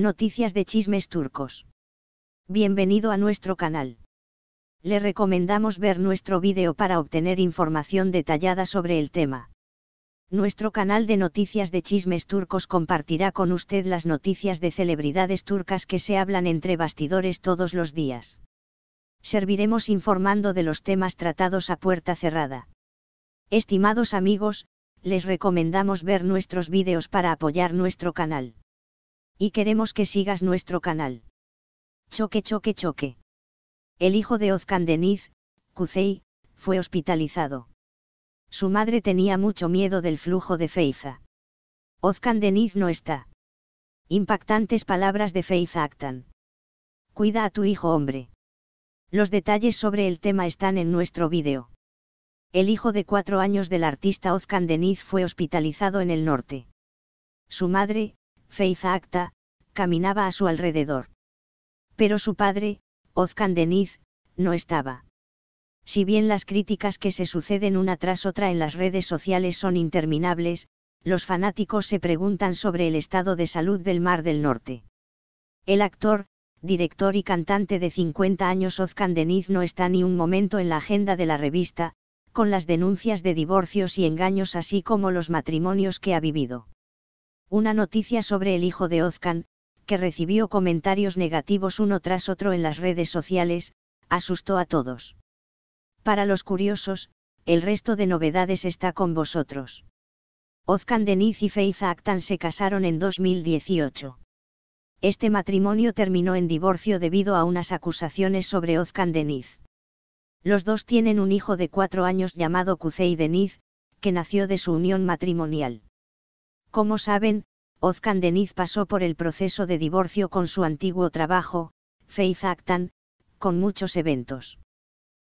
Noticias de chismes turcos. Bienvenido a nuestro canal. Le recomendamos ver nuestro vídeo para obtener información detallada sobre el tema. Nuestro canal de noticias de chismes turcos compartirá con usted las noticias de celebridades turcas que se hablan entre bastidores todos los días. Serviremos informando de los temas tratados a puerta cerrada. Estimados amigos, les recomendamos ver nuestros vídeos para apoyar nuestro canal. Y queremos que sigas nuestro canal. Choque, choque, choque. El hijo de Deniz, Kuzey, fue hospitalizado. Su madre tenía mucho miedo del flujo de Feiza. Deniz no está. Impactantes palabras de Feiza Actan. Cuida a tu hijo hombre. Los detalles sobre el tema están en nuestro vídeo. El hijo de cuatro años del artista Deniz fue hospitalizado en el norte. Su madre, Faith Acta, caminaba a su alrededor. Pero su padre, Ozcan Deniz, no estaba. Si bien las críticas que se suceden una tras otra en las redes sociales son interminables, los fanáticos se preguntan sobre el estado de salud del Mar del Norte. El actor, director y cantante de 50 años Ozcan Deniz no está ni un momento en la agenda de la revista, con las denuncias de divorcios y engaños así como los matrimonios que ha vivido una noticia sobre el hijo de Ozkan, que recibió comentarios negativos uno tras otro en las redes sociales, asustó a todos. Para los curiosos, el resto de novedades está con vosotros. Ozkan Deniz y Faith Actan se casaron en 2018. Este matrimonio terminó en divorcio debido a unas acusaciones sobre Ozkan Deniz. Los dos tienen un hijo de cuatro años llamado Kuzey Deniz, que nació de su unión matrimonial. Como saben, Ozkan Deniz pasó por el proceso de divorcio con su antiguo trabajo, Faith Actan, con muchos eventos.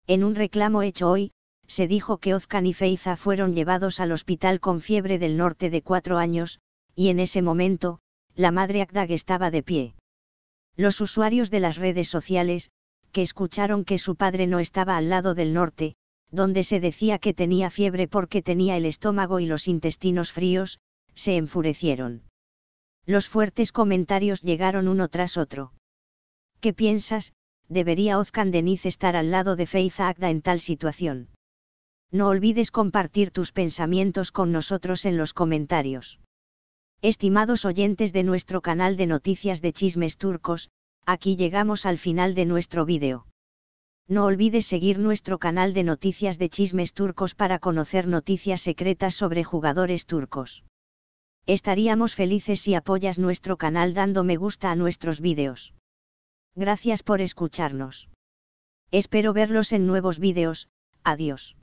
En un reclamo hecho hoy, se dijo que Ozkan y Feiza fueron llevados al hospital con fiebre del norte de cuatro años, y en ese momento, la madre Agdag estaba de pie. Los usuarios de las redes sociales, que escucharon que su padre no estaba al lado del norte, donde se decía que tenía fiebre porque tenía el estómago y los intestinos fríos, se enfurecieron. Los fuertes comentarios llegaron uno tras otro. ¿Qué piensas? Debería Ozkan Deniz estar al lado de Faith Agda en tal situación. No olvides compartir tus pensamientos con nosotros en los comentarios. Estimados oyentes de nuestro canal de noticias de chismes turcos, aquí llegamos al final de nuestro vídeo. No olvides seguir nuestro canal de noticias de chismes turcos para conocer noticias secretas sobre jugadores turcos. Estaríamos felices si apoyas nuestro canal dando me gusta a nuestros vídeos. Gracias por escucharnos. Espero verlos en nuevos vídeos, adiós.